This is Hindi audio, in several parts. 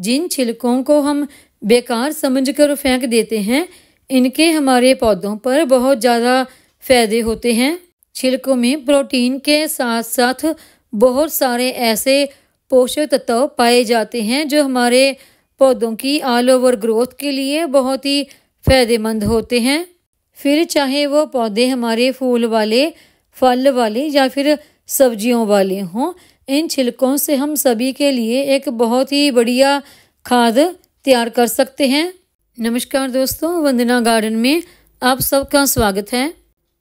जिन छिलकों को हम बेकार समझकर फेंक देते हैं इनके हमारे पौधों पर बहुत ज़्यादा फायदे होते हैं छिलकों में प्रोटीन के साथ साथ बहुत सारे ऐसे पोषक तत्व पाए जाते हैं जो हमारे पौधों की ऑल ओवर ग्रोथ के लिए बहुत ही फायदेमंद होते हैं फिर चाहे वो पौधे हमारे फूल वाले फल वाले या फिर सब्जियों वाले हों इन छिलकों से हम सभी के लिए एक बहुत ही बढ़िया खाद तैयार कर सकते हैं नमस्कार दोस्तों वंदना गार्डन में आप सबका स्वागत है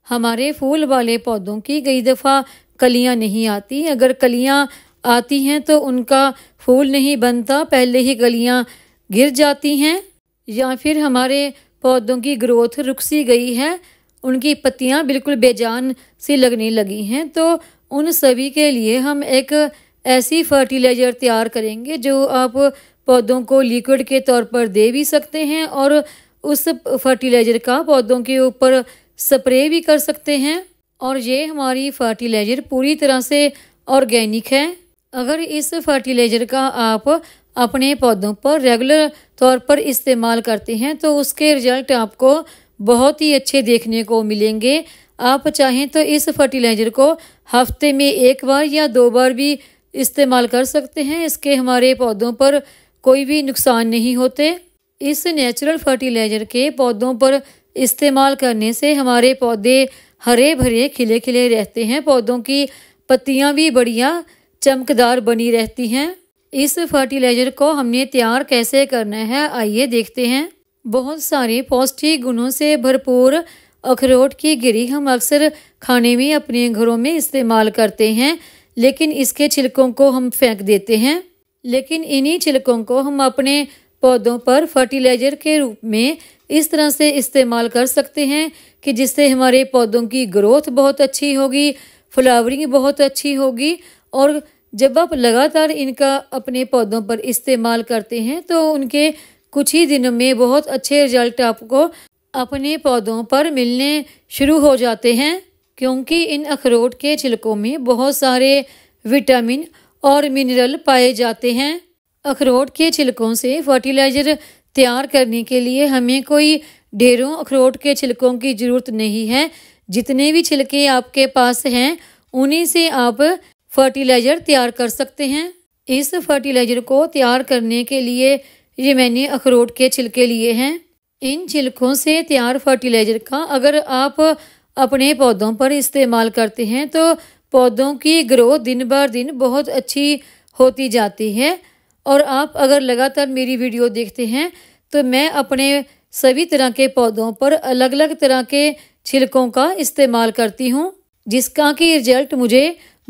हमारे फूल वाले पौधों की कई दफ़ा कलियां नहीं आती अगर कलियां आती हैं तो उनका फूल नहीं बनता पहले ही कलियां गिर जाती हैं या फिर हमारे पौधों की ग्रोथ रुक सी गई है उनकी पत्तियां बिल्कुल बेजान सी लगने लगी हैं तो उन सभी के लिए हम एक ऐसी फर्टिलाइज़र तैयार करेंगे जो आप पौधों को लिक्विड के तौर पर दे भी सकते हैं और उस फर्टिलाइज़र का पौधों के ऊपर स्प्रे भी कर सकते हैं और ये हमारी फर्टिलाइज़र पूरी तरह से ऑर्गेनिक है अगर इस फर्टिलाइज़र का आप अपने पौधों पर रेगुलर तौर पर इस्तेमाल करते हैं तो उसके रिजल्ट आपको बहुत ही अच्छे देखने को मिलेंगे आप चाहें तो इस फर्टिलाइज़र को हफ्ते में एक बार या दो बार भी इस्तेमाल कर सकते हैं इसके हमारे पौधों पर कोई भी नुकसान नहीं होते इस नेचुरल फर्टिलाइज़र के पौधों पर इस्तेमाल करने से हमारे पौधे हरे भरे खिले खिले रहते हैं पौधों की पत्तियाँ भी बढ़िया चमकदार बनी रहती हैं इस फर्टिलाइज़र को हमने तैयार कैसे करना है आइए देखते हैं बहुत सारे पौष्टिक गुणों से भरपूर अखरोट की गिरी हम अक्सर खाने में अपने घरों में इस्तेमाल करते हैं लेकिन इसके छिलकों को हम फेंक देते हैं लेकिन इन्हीं छिलकों को हम अपने पौधों पर फर्टिलाइजर के रूप में इस तरह से इस्तेमाल कर सकते हैं कि जिससे हमारे पौधों की ग्रोथ बहुत अच्छी होगी फ्लावरिंग बहुत अच्छी होगी और जब आप लगातार इनका अपने पौधों पर इस्तेमाल करते हैं तो उनके कुछ ही दिनों में बहुत अच्छे रिजल्ट आपको अपने पौधों पर मिलने शुरू हो जाते हैं क्योंकि इन अखरोट के छिलकों में बहुत सारे विटामिन और मिनरल पाए जाते हैं अखरोट के छिलकों से फर्टिलाइज़र तैयार करने के लिए हमें कोई ढेरों अखरोट के छिलकों की ज़रूरत नहीं है जितने भी छिलके आपके पास हैं उन्हीं से आप फर्टिलाइज़र तैयार कर सकते हैं इस फर्टिलाइज़र को तैयार करने के लिए ये मैंने अखरोट के छिलके लिए हैं इन छिलकों से तैयार फर्टिलाइजर का अगर आप अपने पौधों पर इस्तेमाल करते हैं तो पौधों की ग्रोथ दिन बार दिन बहुत अच्छी होती जाती है और आप अगर लगातार मेरी वीडियो देखते हैं तो मैं अपने सभी तरह के पौधों पर अलग अलग तरह के छिलकों का इस्तेमाल करती हूँ जिसका कि रिजल्ट मुझे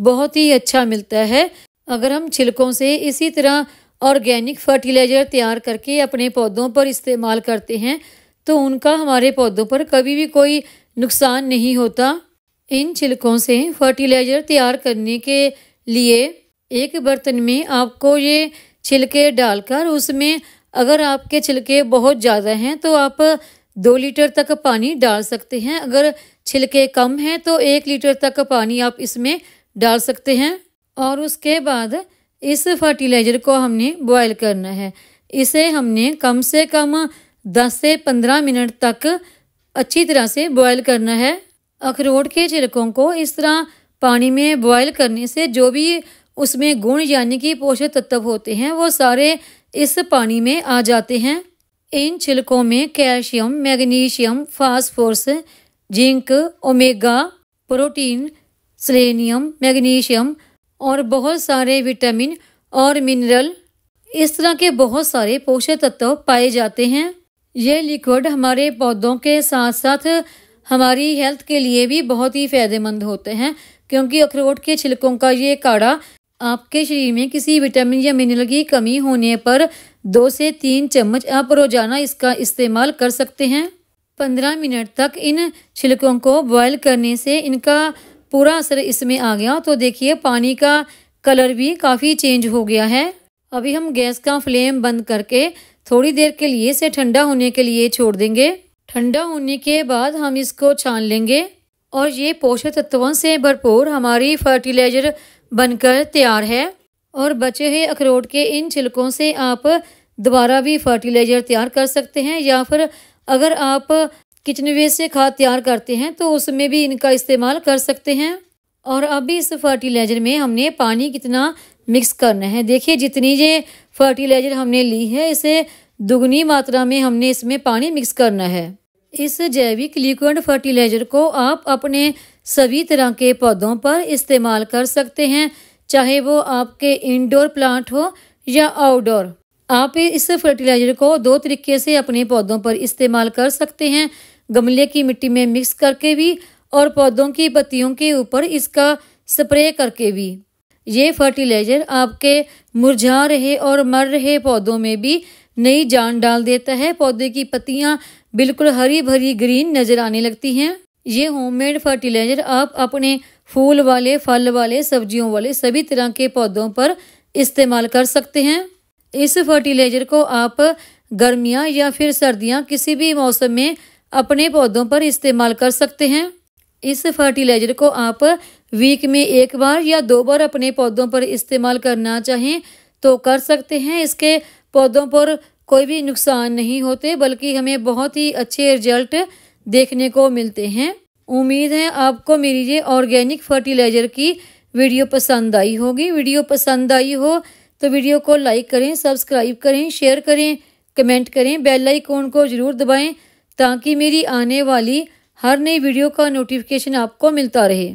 बहुत ही अच्छा मिलता है अगर हम छिलकों से इसी तरह ऑर्गेनिक फर्टिलाइजर तैयार करके अपने पौधों पर इस्तेमाल करते हैं तो उनका हमारे पौधों पर कभी भी कोई नुकसान नहीं होता इन छिलकों से फर्टिलाइजर तैयार करने के लिए एक बर्तन में आपको ये छिलके डालकर उसमें अगर आपके छिलके बहुत ज़्यादा हैं तो आप दो लीटर तक पानी डाल सकते हैं अगर छिलके कम हैं तो एक लीटर तक पानी आप इसमें डाल सकते हैं और उसके बाद इस फर्टिलाइज़र को हमने बॉयल करना है इसे हमने कम से कम 10 से 15 मिनट तक अच्छी तरह से बॉयल करना है अखरोट के छिलकों को इस तरह पानी में बॉयल करने से जो भी उसमें गुण यानी कि पोषक तत्व होते हैं वो सारे इस पानी में आ जाते हैं इन छिलकों में calcium magnesium phosphorus zinc omega protein selenium magnesium और बहुत सारे विटामिन और मिनरल इस तरह के बहुत सारे पोषक तत्व पाए जाते हैं ये लिक्विड हमारे पौधों के साथ साथ हमारी हेल्थ के लिए भी बहुत ही फायदेमंद होते हैं क्योंकि अखरोट के छिलकों का ये काढ़ा आपके शरीर में किसी विटामिन या मिनरल की कमी होने पर दो से तीन चम्मच आप रोजाना इसका इस्तेमाल कर सकते हैं पंद्रह मिनट तक इन छिलकों को बॉयल करने से इनका पूरा असर इसमें आ गया तो देखिए पानी का कलर भी काफ़ी चेंज हो गया है अभी हम गैस का फ्लेम बंद करके थोड़ी देर के लिए इसे ठंडा होने के लिए छोड़ देंगे ठंडा होने के बाद हम इसको छान लेंगे और ये पोषक तत्वों से भरपूर हमारी फर्टिलाइजर बनकर तैयार है और बचे हुए अखरोट के इन छिलकों से आप दोबारा भी फर्टिलाइजर तैयार कर सकते हैं या फिर अगर आप किचनवे से खाद तैयार करते हैं तो उसमें भी इनका इस्तेमाल कर सकते हैं और अभी इस फर्टिलाइज़र में हमने पानी कितना मिक्स करना है देखिए जितनी ये फर्टिलाइज़र हमने ली है इसे दुगनी मात्रा में हमने इसमें पानी मिक्स करना है इस जैविक लिक्विड फर्टिलाइज़र को आप अपने सभी तरह के पौधों पर इस्तेमाल कर सकते हैं चाहे वो आपके इंडोर प्लांट हो या आउटडोर आप इस फर्टिलाइज़र को दो तरीके से अपने पौधों पर इस्तेमाल कर सकते हैं गमले की मिट्टी में मिक्स करके भी और पौधों की पत्तियों के ऊपर इसका स्प्रे करके भी ये फर्टिलाइजर आपके मुरझा रहे और मर रहे पौधों में भी नई जान डाल देता है पौधे की पत्तियाँ बिल्कुल हरी भरी ग्रीन नज़र आने लगती हैं ये होममेड फर्टिलाइजर आप अपने फूल वाले फल वाले सब्जियों वाले सभी तरह के पौधों पर इस्तेमाल कर सकते हैं इस फर्टिलाइजर को आप गर्मियाँ या फिर सर्दियाँ किसी भी मौसम में अपने पौधों पर इस्तेमाल कर सकते हैं इस फर्टिलाइजर को आप वीक में एक बार या दो बार अपने पौधों पर इस्तेमाल करना चाहें तो कर सकते हैं इसके पौधों पर कोई भी नुकसान नहीं होते बल्कि हमें बहुत ही अच्छे रिजल्ट देखने को मिलते हैं उम्मीद है आपको मेरी ये ऑर्गेनिक फर्टिलाइज़र की वीडियो पसंद आई होगी वीडियो पसंद आई हो तो वीडियो को लाइक करें सब्सक्राइब करें शेयर करें कमेंट करें बेल आइकॉन को ज़रूर दबाएं ताकि मेरी आने वाली हर नई वीडियो का नोटिफिकेशन आपको मिलता रहे